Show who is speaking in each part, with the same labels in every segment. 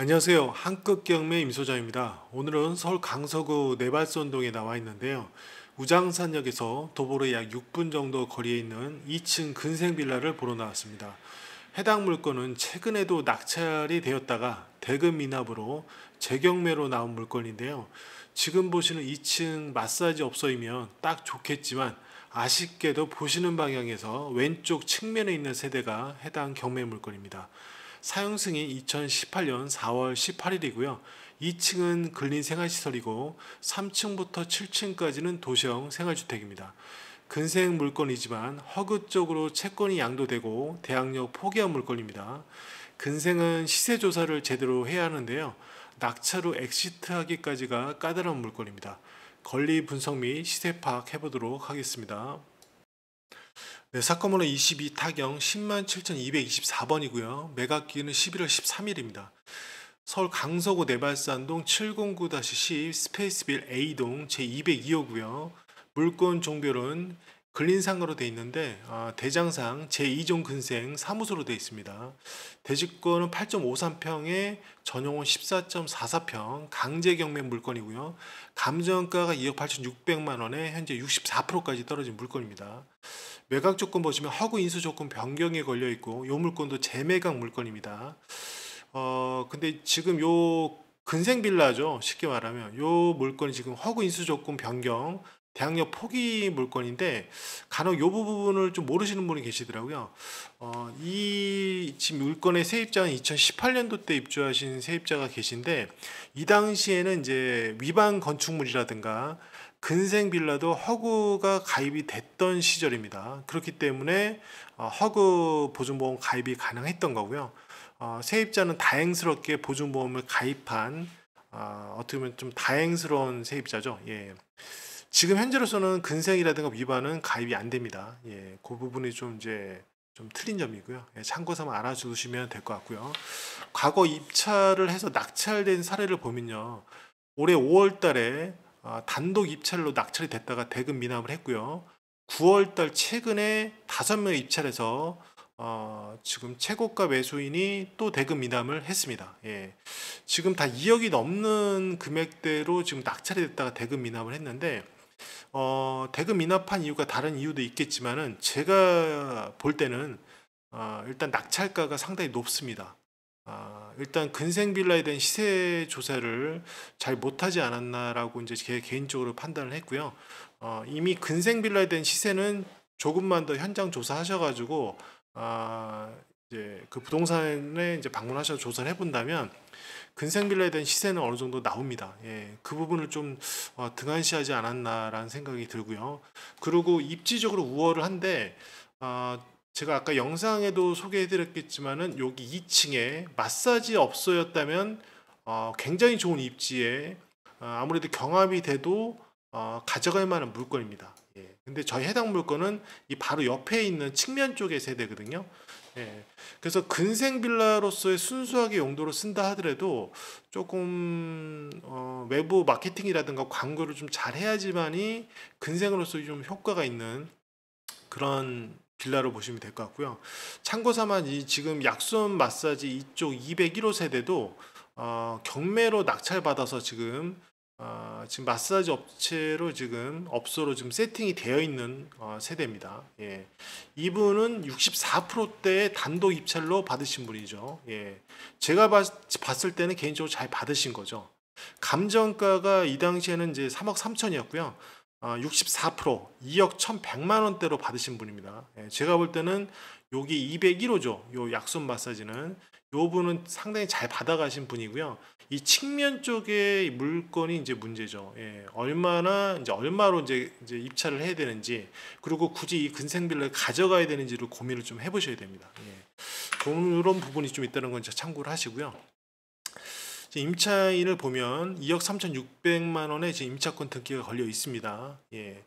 Speaker 1: 안녕하세요. 한끗경매 임소장입니다. 오늘은 서울 강서구 내발선동에 나와 있는데요. 우장산역에서 도보로 약 6분 정도 거리에 있는 2층 근생빌라를 보러 나왔습니다. 해당 물건은 최근에도 낙찰이 되었다가 대금 미납으로 재경매로 나온 물건인데요. 지금 보시는 2층 마사지 업소이면 딱 좋겠지만 아쉽게도 보시는 방향에서 왼쪽 측면에 있는 세대가 해당 경매 물건입니다. 사용승이 2018년 4월 18일이고요. 2층은 근린 생활시설이고 3층부터 7층까지는 도시형 생활주택입니다. 근생 물건이지만 허그 적으로 채권이 양도되고 대항력 포기한 물건입니다. 근생은 시세 조사를 제대로 해야 하는데요. 낙차로 엑시트하기까지가 까다로운 물건입니다. 권리 분석 및 시세 파악 해보도록 하겠습니다. 네, 사건번호 22 타경 1 0 7224번이고요. 매각기는 11월 13일입니다. 서울 강서구 내발산동 709-10 스페이스빌 A동 제202호고요. 물권 종별은 근린상으로 되어 있는데 아, 대장상 제2종 근생 사무소로 돼 있습니다. 대지권은 8.53평에 전용은 14.44평 강제경매 물건이고요. 감정가가 2억 8,600만 원에 현재 64%까지 떨어진 물건입니다. 매각 조건 보시면 허구 인수 조건 변경에 걸려 있고 이 물건도 재매각 물건입니다. 어 근데 지금 요 근생 빌라죠 쉽게 말하면 요 물건이 지금 허구 인수 조건 변경 대학력 포기 물건인데 간혹 요 부분을 좀 모르시는 분이 계시더라고요. 어, 이 지금 물건의 세입자는 2018년도 때 입주하신 세입자가 계신데 이 당시에는 이제 위반 건축물이라든가 근생 빌라도 허구가 가입이 됐던 시절입니다. 그렇기 때문에 어, 허구 보증보험 가입이 가능했던 거고요. 어, 세입자는 다행스럽게 보증보험을 가입한 어, 어떻게 보면 좀 다행스러운 세입자죠. 예. 지금 현재로서는 근생이라든가 위반은 가입이 안 됩니다. 예, 그 부분이 좀 이제 좀 틀린 점이고요. 예, 참고 삼아 알아주시면 될 것 같고요. 과거 입찰을 해서 낙찰된 사례를 보면요. 올해 5월 달에 아, 단독 입찰로 낙찰이 됐다가 대금 미납을 했고요. 9월 달 최근에 5명 입찰해서 어, 지금 최고가 매수인이 또 대금 미담을 했습니다. 예. 지금 다 2억이 넘는 금액대로 지금 낙찰이 됐다가 대금 미담을 했는데 어, 대금 인하한 이유가 다른 이유도 있겠지만은 제가 볼 때는 어, 일단 낙찰가가 상당히 높습니다. 어, 일단 근생 빌라에 대한 시세 조사를 잘 못하지 않았나라고 이제 제 개인적으로 판단을 했고요. 어, 이미 근생 빌라에 대한 시세는 조금만 더 현장 조사하셔가지고 어, 이제 그 부동산에 이제 방문하셔서 조사를 해본다면 근생빌라에 대한 시세는 어느 정도 나옵니다. 예, 그 부분을 좀 어, 등한시하지 않았나라는 생각이 들고요. 그리고 입지적으로 우월한데 어, 제가 아까 영상에도 소개해드렸겠지만은 여기 2층에 마사지 업소였다면 어, 굉장히 좋은 입지에 어, 아무래도 경합이 돼도 어, 가져갈 만한 물건입니다. 예. 근데 저희 해당 물건은 이 바로 옆에 있는 측면 쪽의 세대거든요. 예. 그래서 근생 빌라로서의 순수하게 용도로 쓴다 하더라도 조금 어, 외부 마케팅이라든가 광고를 좀 잘 해야지만이 근생으로서 좀 효과가 있는 그런 빌라로 보시면 될 것 같고요. 참고삼아 이 지금 약수원 마사지 이쪽 201호 세대도 어, 경매로 낙찰받아서 지금 어, 지금 마사지 업체로 지금 업소로 지금 세팅이 되어 있는 어, 세대입니다. 예. 이분은 64%대의 단독 입찰로 받으신 분이죠. 예. 제가 봤, 봤을 때는 개인적으로 잘 받으신 거죠. 감정가가 이 당시에는 이제 3억 3천이었고요. 어, 아, 64% 2억 1,100만 원대로 받으신 분입니다. 예. 제가 볼 때는 여기 201호죠. 요 약손 마사지는 요 분은 상당히 잘 받아가신 분이고요. 이 측면 쪽에 물건이 이제 문제죠. 예, 얼마나 이제 얼마로 이제, 이제 입찰을 해야 되는지 그리고 굳이 이 근생빌라를 가져가야 되는지를 고민을 좀 해보셔야 됩니다. 예, 그런 부분이 좀 있다는 건 참고를 하시고요. 임차인을 보면 2억 3,600만 원의 임차권 등기가 걸려 있습니다. 예.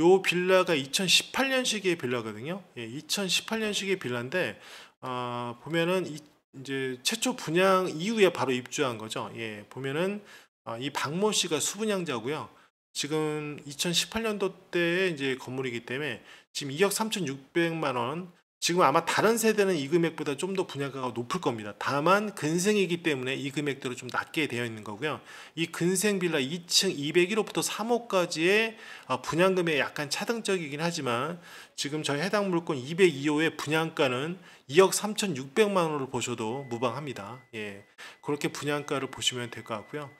Speaker 1: 요 빌라가 2018년식의 빌라거든요. 예, 2018년식의 빌라인데 어, 보면은 이제 최초 분양 이후에 바로 입주한 거죠. 예, 보면은 아, 이 박모 씨가 수분양자고요. 지금 2018년도 때 이제 건물이기 때문에 지금 2억 3,600만 원 지금 아마 다른 세대는 이 금액보다 좀 더 분양가가 높을 겁니다. 다만 근생이기 때문에 이 금액대로 좀 낮게 되어 있는 거고요. 이 근생 빌라 2층 201호부터 3호까지의 아, 분양금에 약간 차등적이긴 하지만 지금 저희 해당 물건 202호의 분양가는 2억 3,600만 원을 보셔도 무방합니다. 예, 그렇게 분양가를 보시면 될 것 같고요.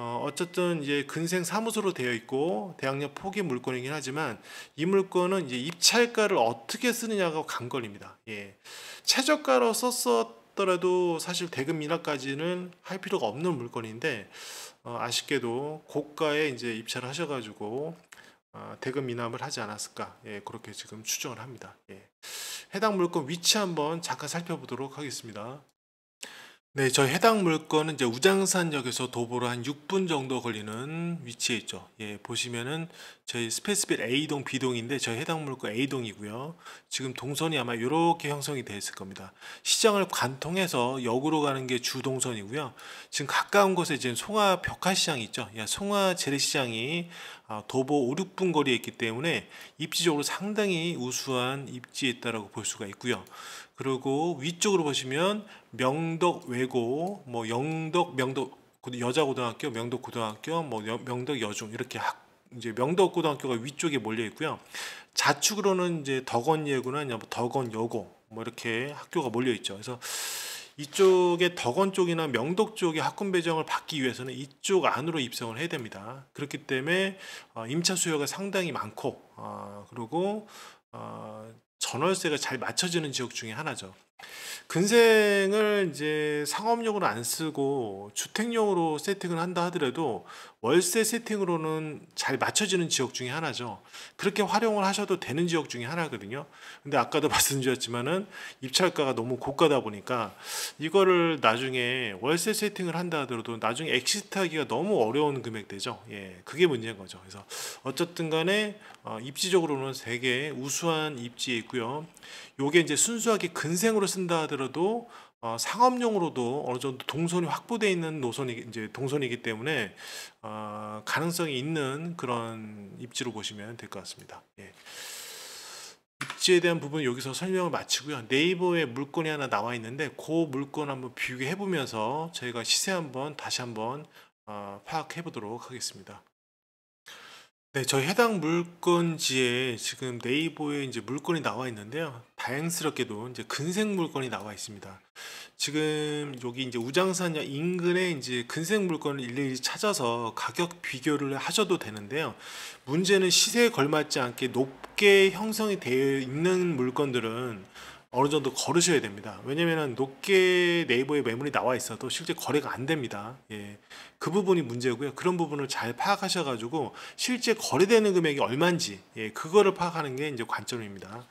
Speaker 1: 어, 어쨌든 이제 근생 사무소로 되어 있고 대학력 포기 물건이긴 하지만 이 물건은 이제 입찰가를 어떻게 쓰느냐가 관건입니다. 예. 최저가로 썼었더라도 사실 대금 인하까지는 할 필요가 없는 물건인데 어, 아쉽게도 고가에 이제 입찰을 하셔가지고 어, 대금 인함을 하지 않았을까 예, 그렇게 지금 추정을 합니다. 예. 해당 물건 위치 한번 잠깐 살펴보도록 하겠습니다. 네, 저 해당 물건은 이제 우장산역에서 도보로 한 6분 정도 걸리는 위치에 있죠. 예, 보시면은 저희 스페이스빌 A동, B동인데 저 해당 물건 A동이고요. 지금 동선이 아마 이렇게 형성이 되어 있을 겁니다. 시장을 관통해서 역으로 가는 게 주동선이고요. 지금 가까운 곳에 지금 송화 벽화시장이 있죠. 예, 송화 재래시장이 도보 5, 6분 거리에 있기 때문에 입지적으로 상당히 우수한 입지에 있다라고 볼 수가 있고요. 그리고 위쪽으로 보시면 명덕 외고, 뭐 영덕 명덕 여자 고등학교, 명덕 고등학교, 뭐 명덕 여중 이렇게 학 이제 명덕 고등학교가 위쪽에 몰려 있고요. 좌측으로는 이제 덕원예고나 뭐 덕원여고 뭐 이렇게 학교가 몰려 있죠. 그래서 이쪽에 덕원 쪽이나 명덕 쪽의 학군 배정을 받기 위해서는 이쪽 안으로 입성을 해야 됩니다. 그렇기 때문에 어, 임차 수요가 상당히 많고 어, 그리고 어, 전월세가 잘 맞춰지는 지역 중에 하나죠. 근생을 이제 상업용으로 안 쓰고 주택용으로 세팅을 한다 하더라도 월세 세팅으로는 잘 맞춰지는 지역 중에 하나죠. 그렇게 활용을 하셔도 되는 지역 중에 하나거든요. 근데 아까도 말씀드렸지만은 입찰가가 너무 고가다 보니까 이거를 나중에 월세 세팅을 한다 하더라도 나중에 엑시트하기가 너무 어려운 금액대죠. 예, 그게 문제인 거죠. 그래서 어쨌든 간에 어, 입지적으로는 되게 우수한 입지에 있고요. 요게 이제 순수하게 근생으로 쓴다 하더라도 어, 상업용으로도 어느 정도 동선이 확보되어 있는 노선이 이제 동선이기 때문에 어, 가능성이 있는 그런 입지로 보시면 될 것 같습니다. 예. 입지에 대한 부분 여기서 설명을 마치고요. 네이버에 물건이 하나 나와 있는데 그 물건 한번 비교해 보면서 저희가 시세 한번 다시 한번 어, 파악해 보도록 하겠습니다. 네, 저희 해당 물건지에 지금 네이버에 이제 물건이 나와 있는데요. 다행스럽게도 이제 근생 물건이 나와 있습니다. 지금 여기 이제 우장산 인근에 이제 근생 물건을 일일이 찾아서 가격 비교를 하셔도 되는데요. 문제는 시세에 걸맞지 않게 높게 형성이 되어 있는 물건들은 어느 정도 걸으셔야 됩니다. 왜냐면은 높게 네이버에 매물이 나와 있어도 실제 거래가 안 됩니다. 예. 그 부분이 문제고요. 그런 부분을 잘 파악하셔가지고 실제 거래되는 금액이 얼마인지 예. 그거를 파악하는 게 이제 관점입니다.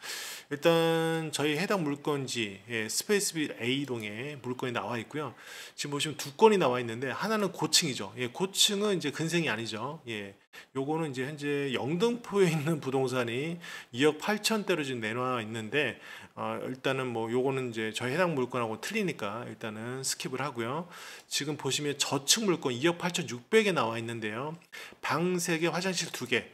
Speaker 1: 일단 저희 해당 물건지 예, 스페이스빌 A동에 물건이 나와 있고요. 지금 보시면 두 건이 나와 있는데 하나는 고층이죠. 예, 고층은 이제 근생이 아니죠. 예, 요거는 이제 현재 영등포에 있는 부동산이 2억 8천대로 지금 내놔 있는데 어, 일단은 뭐 요거는 이제 저희 해당 물건하고 틀리니까 일단은 스킵을 하고요. 지금 보시면 저층 물건 2억 8천 6백에 나와 있는데요. 방 3개, 화장실 2개,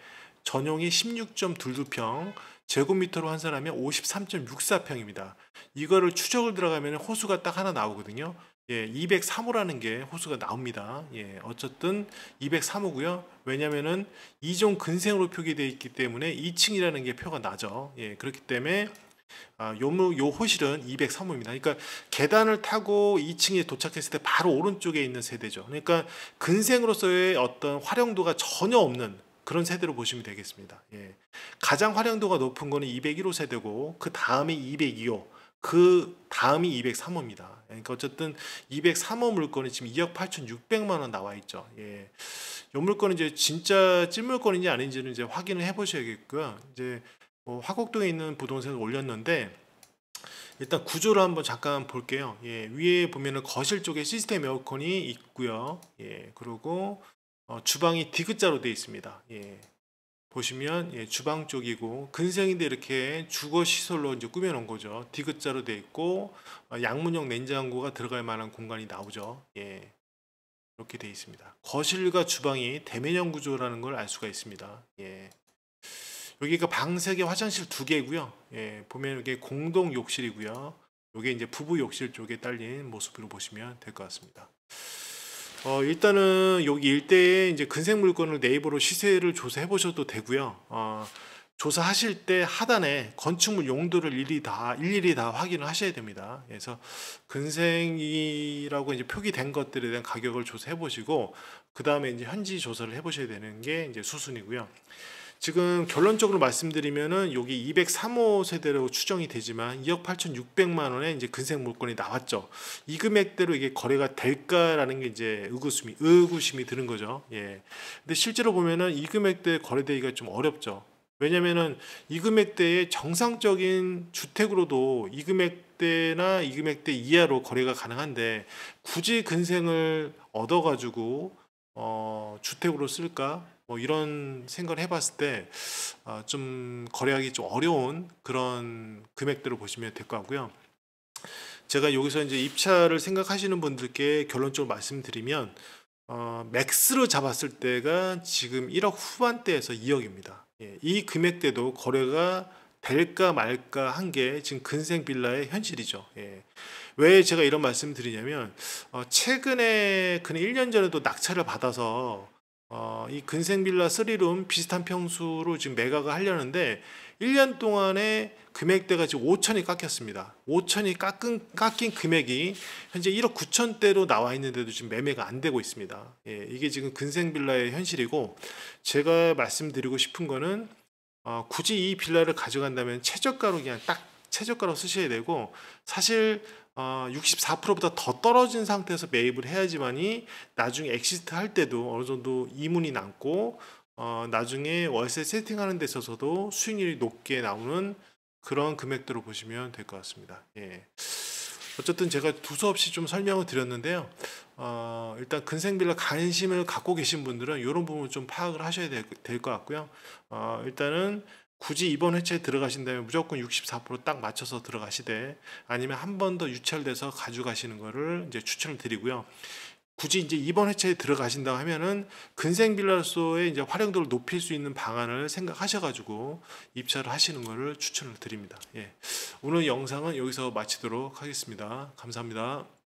Speaker 1: 전용이 16.22평, 제곱미터로 환산하면 53.64평입니다. 이거를 추적을 들어가면 호수가 딱 하나 나오거든요. 예, 203호라는 게 호수가 나옵니다. 예, 어쨌든 203호고요. 왜냐면은 2종 근생으로 표기되어 있기 때문에 2층이라는 게 표가 나죠. 예, 그렇기 때문에 아, 요, 요 호실은 203호입니다. 그러니까 계단을 타고 2층에 도착했을 때 바로 오른쪽에 있는 세대죠. 그러니까 근생으로서의 어떤 활용도가 전혀 없는 그런 세대로 보시면 되겠습니다. 예. 가장 활용도가 높은 거는 201호 세대고 그다음이 202호 그 다음이 203호입니다. 그 예, 그러니까 어쨌든 203호 물건이 지금 2억 8,600만 원 나와 있죠. 예. 요 물건은 이제 진짜 찐물건인지 아닌지는 이제 확인을 해보셔야겠고요. 이제 뭐 화곡동에 있는 부동산을 올렸는데 일단 구조를 한번 잠깐 볼게요. 예, 위에 보면은 거실 쪽에 시스템 에어컨이 있고요. 예, 그리고 어, 주방이 디귿자로 되어 있습니다. 예. 보시면 예, 주방 쪽이고 근생인데 이렇게 주거 시설로 이제 꾸며놓은 거죠. 디귿자로 되어 있고 어, 양문형 냉장고가 들어갈 만한 공간이 나오죠. 예. 이렇게 되어 있습니다. 거실과 주방이 대면형 구조라는 걸 알 수가 있습니다. 예. 여기가 방 3개, 화장실 두개고요 예, 보면 이게 공동 욕실이고요. 이게 이제 부부 욕실 쪽에 딸린 모습으로 보시면 될 것 같습니다. 어, 일단은 여기 일대에 이제 근생 물건을 네이버로 시세를 조사해 보셔도 되고요. 어, 조사하실 때 하단에 건축물 용도를 일일이 다 일일이 다 확인을 하셔야 됩니다. 그래서 근생이라고 이제 표기된 것들에 대한 가격을 조사해 보시고 그 다음에 이제 현지 조사를 해 보셔야 되는 게 이제 수순이고요. 지금 결론적으로 말씀드리면은 여기 203호 세대로 추정이 되지만 2억 8,600만 원의 이제 근생 물건이 나왔죠. 이 금액대로 이게 거래가 될까라는 게 이제 의구심이 의구심이 드는 거죠. 예. 근데 실제로 보면은 이 금액대 거래되기가 좀 어렵죠. 왜냐면은 이 금액대의 정상적인 주택으로도 이 금액대나 이 금액대 이하로 거래가 가능한데 굳이 근생을 얻어 가지고 어 주택으로 쓸까? 뭐 이런 생각을 해봤을 때좀 아, 거래하기 좀 어려운 그런 금액들을 보시면 될 것 같고요. 제가 여기서 이제 입찰을 생각하시는 분들께 결론적으로 말씀드리면 어, 맥스로 잡았을 때가 지금 1억 후반대에서 2억입니다. 예, 이 금액대도 거래가 될까 말까 한 게 지금 근생 빌라의 현실이죠. 예. 왜 제가 이런 말씀을 드리냐면 어, 최근에 그 1년 전에도 낙찰을 받아서 이 근생빌라 3룸 비슷한 평수로 지금 매각을 하려는데 1년 동안에 금액대가 지금 5천이 깎였습니다. 5천이 깎은, 깎인 금액이 현재 1억 9천대로 나와 있는데도 지금 매매가 안 되고 있습니다. 예, 이게 지금 근생빌라의 현실이고 제가 말씀드리고 싶은 거는 어, 굳이 이 빌라를 가져간다면 최저가로 그냥 딱 최저가로 쓰셔야 되고 사실 어, 아, 64%보다 더 떨어진 상태에서 매입을 해야지만이 나중에 엑시트 할 때도 어느 정도 이문이 남고 어, 나중에 월세 세팅하는 데 있어서도 수익률이 높게 나오는 그런 금액대로 보시면 될 것 같습니다. 예. 어쨌든 제가 두서없이 좀 설명을 드렸는데요. 어, 일단 근생빌라 관심을 갖고 계신 분들은 이런 부분을 좀 파악을 하셔야 될 것 같고요. 어, 일단은 굳이 이번 회차에 들어가신다면 무조건 64%딱 맞춰서 들어가시되 아니면 한 번 더 유찰돼서 가져가시는 거를 이제 추천을 드리고요. 굳이 이제 이번 회차에 들어가신다 고 하면은 근생 빌라소의 이제 활용도를 높일 수 있는 방안을 생각하셔가지고 입찰을 하시는 것을 추천을 드립니다. 예. 오늘 영상은 여기서 마치도록 하겠습니다. 감사합니다.